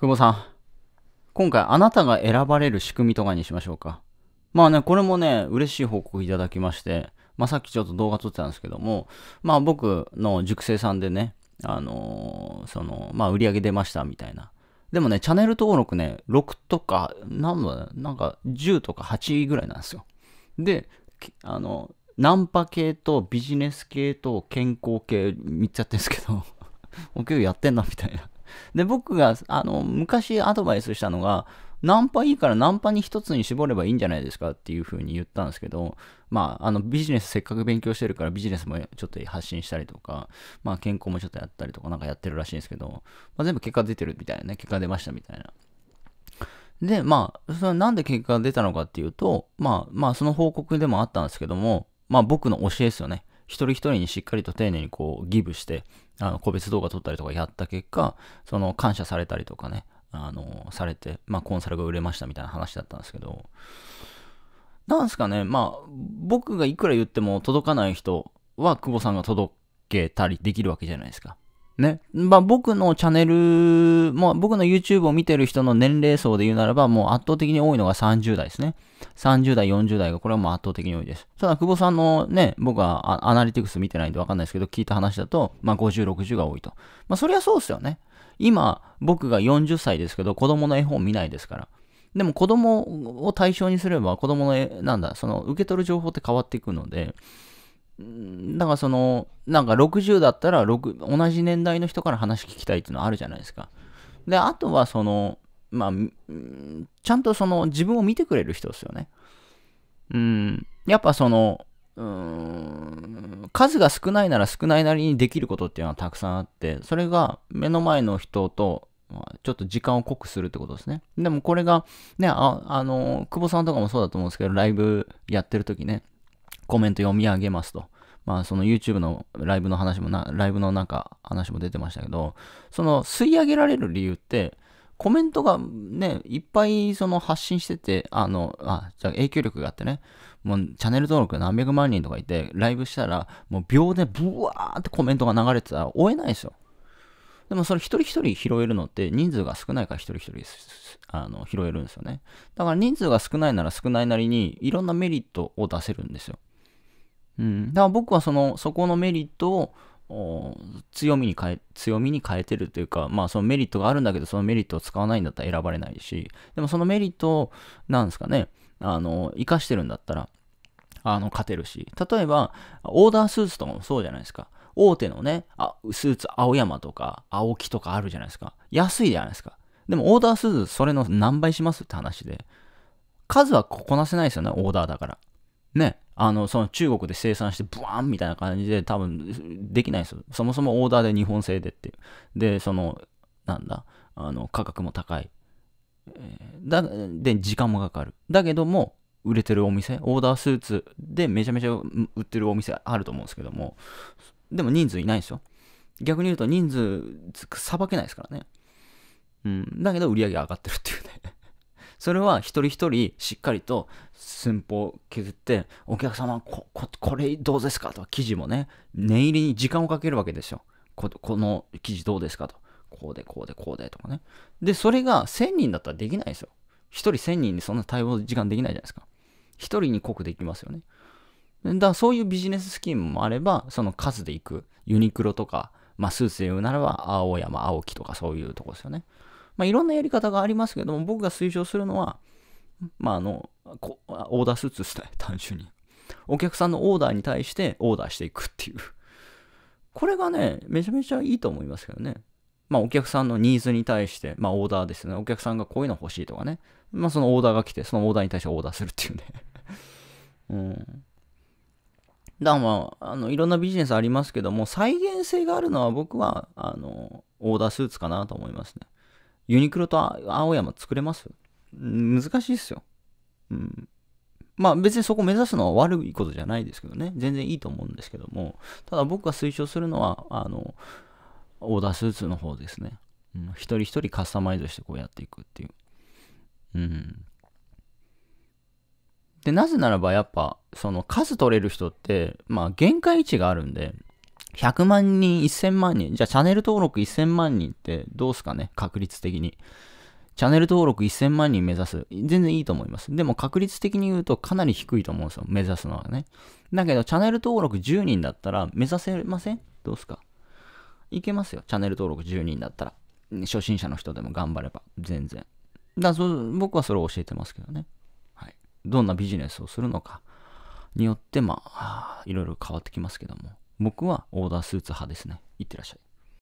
久保さん。今回あなたが選ばれる仕組みとかにしましょうか。まあね、これもね、嬉しい報告いただきまして、まあさっきちょっと動画撮ってたんですけども、まあ僕の塾生さんでね、あのー、その、まあ売り上げ出ましたみたいな。でもね、チャンネル登録ね、6とか、何だなんか10とか8ぐらいなんですよ。で、あの、ナンパ系とビジネス系と健康系3つやってるんですけど、お給料やってんなみたいな。で、僕が、あの、昔アドバイスしたのが、ナンパいいからナンパに一つに絞ればいいんじゃないですかっていう風に言ったんですけど、まあ、あのビジネスせっかく勉強してるからビジネスもちょっと発信したりとか、まあ健康もちょっとやったりとかなんかやってるらしいんですけど、まあ、全部結果出てるみたいなね、結果出ましたみたいな。で、まあ、そのなんで結果が出たのかっていうと、まあ、まあ、その報告でもあったんですけども、まあ僕の教えですよね。一人一人にしっかりと丁寧にこうギブして、あの個別動画撮ったりとかやった結果、その感謝されたりとかね、あの、されて、まあコンサルが売れましたみたいな話だったんですけど、なんすかね、まあ僕がいくら言っても届かない人は久保さんが届けたりできるわけじゃないですか。ね。まあ、僕のチャンネル、まあ、僕の YouTube を見てる人の年齢層で言うならば、もう圧倒的に多いのが30代ですね。30代、40代が、これはもう圧倒的に多いです。ただ、久保さんのね、僕はアナリティクス見てないんでわかんないですけど、聞いた話だと、まあ、50、60が多いと。まあ、そりゃそうですよね。今、僕が40歳ですけど、子供の絵本見ないですから。でも子供を対象にすれば子供の、なんだ、その受け取る情報って変わっていくので、だからその、なんか60だったら6、同じ年代の人から話聞きたいっていうのはあるじゃないですか。で、あとはその、まあ、ちゃんとその自分を見てくれる人ですよね。うん、やっぱその、うん、数が少ないなら少ないなりにできることっていうのはたくさんあって、それが目の前の人とちょっと時間を濃くするってことですね。でもこれが、ね、あ、あの、久保さんとかもそうだと思うんですけど、ライブやってる時ね、コメント読み上げますと。まあ、その YouTube のライブの話もな、ライブのなんか話も出てましたけど、その吸い上げられる理由って、コメントがね、いっぱいその発信してて、あの、あ、じゃあ影響力があってね、もうチャンネル登録何百万人とかいて、ライブしたら、もう秒でブワーってコメントが流れてたら追えないですよ。でもそれ一人一人拾えるのって人数が少ないから一人一人あの拾えるんですよね。だから人数が少ないなら少ないなりにいろんなメリットを出せるんですよ。うん、だから僕はそのそこのメリットを強みに変え強みに変えてるというか、まあ、そのメリットがあるんだけどそのメリットを使わないんだったら選ばれないしでもそのメリットを何ですかねあの生かしてるんだったらあの勝てるし例えばオーダースーツとかもそうじゃないですか大手のねあスーツ青山とか青木とかあるじゃないですか安いじゃないですかでもオーダースーツそれの何倍しますって話で数はこなせないですよねオーダーだからねあの、その中国で生産してブワーンみたいな感じで多分できないですよ。そもそもオーダーで日本製でっていう。で、その、なんだ、あの、価格も高い。だ、で、時間もかかる。だけども、売れてるお店、オーダースーツでめちゃめちゃ売ってるお店あると思うんですけども、でも人数いないですよ。逆に言うと人数さばけないですからね。うん、だけど売り上げ上がってるっていうねそれは一人一人しっかりと寸法を削って、お客様こ、こ、これどうですかと、記事もね、念入りに時間をかけるわけですよ。ここの記事どうですかと。こうで、こうで、こうでとかね。で、それが1000人だったらできないですよ。一人1000人にそんな対応時間できないじゃないですか。一人に濃くできますよね。だからそういうビジネススキームもあれば、その数でいく。ユニクロとか、まあ、スーツで言うならば、青山、青木とかそういうとこですよね。まあ、いろんなやり方がありますけども、僕が推奨するのは、まあ、あの、こオーダースーツですね、単純に。お客さんのオーダーに対してオーダーしていくっていう。これがね、めちゃめちゃいいと思いますけどね。まあ、お客さんのニーズに対して、まあ、オーダーですね。お客さんがこういうの欲しいとかね。まあ、そのオーダーが来て、そのオーダーに対してオーダーするっていうね。うん。だからまあ、あの、いろんなビジネスありますけども、再現性があるのは僕は、あの、オーダースーツかなと思いますね。ユニクロと青山作れます難しいっすよ。うん。まあ別にそこ目指すのは悪いことじゃないですけどね。全然いいと思うんですけども。ただ僕が推奨するのは、あの、オーダースーツの方ですね。うん、一人一人カスタマイズしてこうやっていくっていう。うん。で、なぜならばやっぱ、その数取れる人って、まあ限界値があるんで、100万人、1000万人、じゃあチャンネル登録1000万人ってどうすかね、確率的に。チャンネル登録1000万人目指す。全然いいと思います。でも確率的に言うとかなり低いと思うんですよ、目指すのはね。だけど、チャンネル登録10人だったら目指せませんどうすかいけますよ、チャンネル登録10人だったら。初心者の人でも頑張れば、全然。だそ僕はそれを教えてますけどね。はい。どんなビジネスをするのかによって、まあ、いろいろ変わってきますけども。僕はオーダースーツ派ですね。いってらっしゃい。